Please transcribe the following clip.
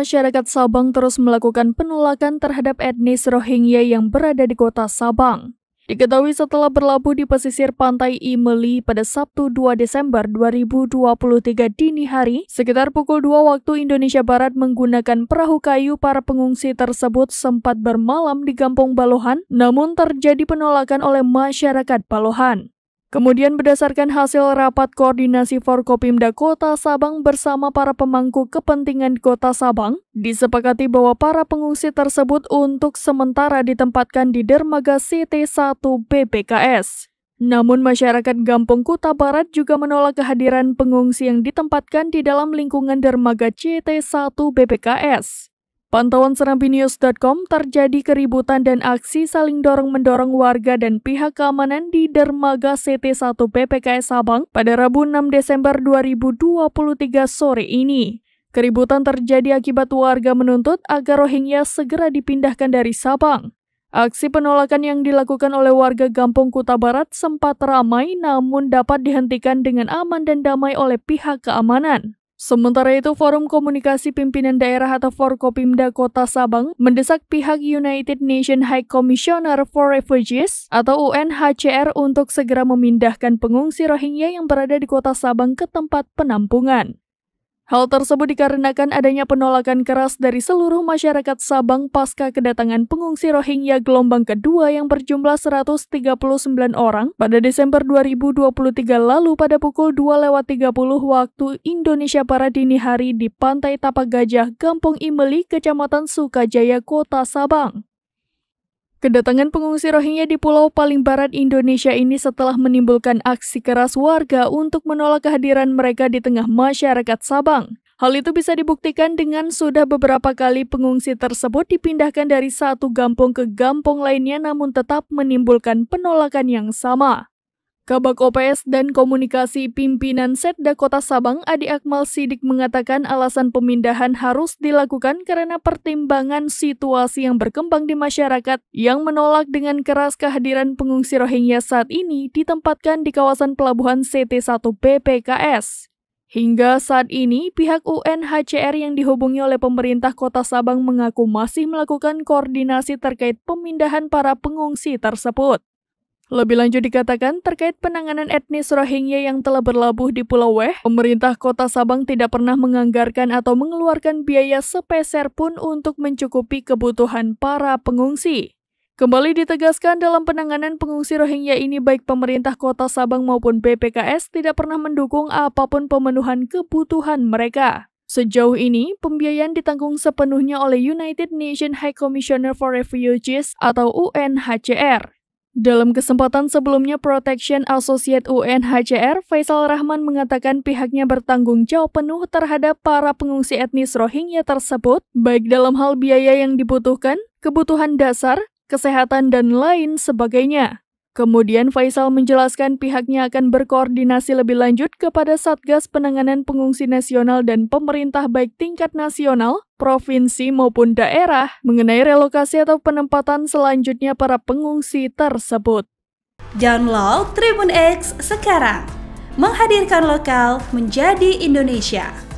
masyarakat Sabang terus melakukan penolakan terhadap etnis Rohingya yang berada di kota Sabang. Diketahui setelah berlabuh di pesisir pantai Imeli pada Sabtu 2 Desember 2023 dini hari, sekitar pukul 2 waktu Indonesia Barat menggunakan perahu kayu para pengungsi tersebut sempat bermalam di Kampung Balohan, namun terjadi penolakan oleh masyarakat Balohan. Kemudian berdasarkan hasil rapat koordinasi Forkopimda Kota Sabang bersama para pemangku kepentingan Kota Sabang, disepakati bahwa para pengungsi tersebut untuk sementara ditempatkan di Dermaga ct 1 BPKS. Namun masyarakat Gampung Kuta Barat juga menolak kehadiran pengungsi yang ditempatkan di dalam lingkungan Dermaga CT1 BPKS. Pantauan serampinews.com terjadi keributan dan aksi saling dorong-mendorong warga dan pihak keamanan di Dermaga CT1 PPKS Sabang pada Rabu 6 Desember 2023 sore ini. Keributan terjadi akibat warga menuntut agar Rohingya segera dipindahkan dari Sabang. Aksi penolakan yang dilakukan oleh warga Gampung Kuta Barat sempat ramai namun dapat dihentikan dengan aman dan damai oleh pihak keamanan. Sementara itu, Forum Komunikasi Pimpinan Daerah atau Forkopimda Kota Sabang mendesak pihak United Nations High Commissioner for Refugees atau UNHCR untuk segera memindahkan pengungsi Rohingya yang berada di Kota Sabang ke tempat penampungan. Hal tersebut dikarenakan adanya penolakan keras dari seluruh masyarakat Sabang pasca kedatangan pengungsi Rohingya gelombang kedua yang berjumlah 139 orang pada Desember 2023 lalu pada pukul lewat 2.30 waktu Indonesia para dini hari di Pantai Tapak Gajah, Kampung Imeli, Kecamatan Sukajaya, Kota Sabang. Kedatangan pengungsi Rohingya di pulau paling barat Indonesia ini setelah menimbulkan aksi keras warga untuk menolak kehadiran mereka di tengah masyarakat Sabang. Hal itu bisa dibuktikan dengan sudah beberapa kali pengungsi tersebut dipindahkan dari satu gampung ke gampung lainnya namun tetap menimbulkan penolakan yang sama. Kabak OPS dan Komunikasi Pimpinan Setda Kota Sabang Adi Akmal Sidik mengatakan alasan pemindahan harus dilakukan karena pertimbangan situasi yang berkembang di masyarakat yang menolak dengan keras kehadiran pengungsi Rohingya saat ini ditempatkan di kawasan pelabuhan CT1 PPKS. Hingga saat ini, pihak UNHCR yang dihubungi oleh pemerintah kota Sabang mengaku masih melakukan koordinasi terkait pemindahan para pengungsi tersebut. Lebih lanjut dikatakan, terkait penanganan etnis Rohingya yang telah berlabuh di Pulau Weh, pemerintah kota Sabang tidak pernah menganggarkan atau mengeluarkan biaya sepeser pun untuk mencukupi kebutuhan para pengungsi. Kembali ditegaskan dalam penanganan pengungsi Rohingya ini baik pemerintah kota Sabang maupun BPKS tidak pernah mendukung apapun pemenuhan kebutuhan mereka. Sejauh ini, pembiayaan ditanggung sepenuhnya oleh United Nations High Commissioner for Refugees atau UNHCR. Dalam kesempatan sebelumnya Protection Associate UNHCR, Faisal Rahman mengatakan pihaknya bertanggung jawab penuh terhadap para pengungsi etnis Rohingya tersebut, baik dalam hal biaya yang dibutuhkan, kebutuhan dasar, kesehatan, dan lain sebagainya. Kemudian Faisal menjelaskan pihaknya akan berkoordinasi lebih lanjut kepada Satgas Penanganan Pengungsi Nasional dan pemerintah baik tingkat nasional, provinsi maupun daerah mengenai relokasi atau penempatan selanjutnya para pengungsi tersebut. Download Tribun X sekarang. Menghadirkan lokal menjadi Indonesia.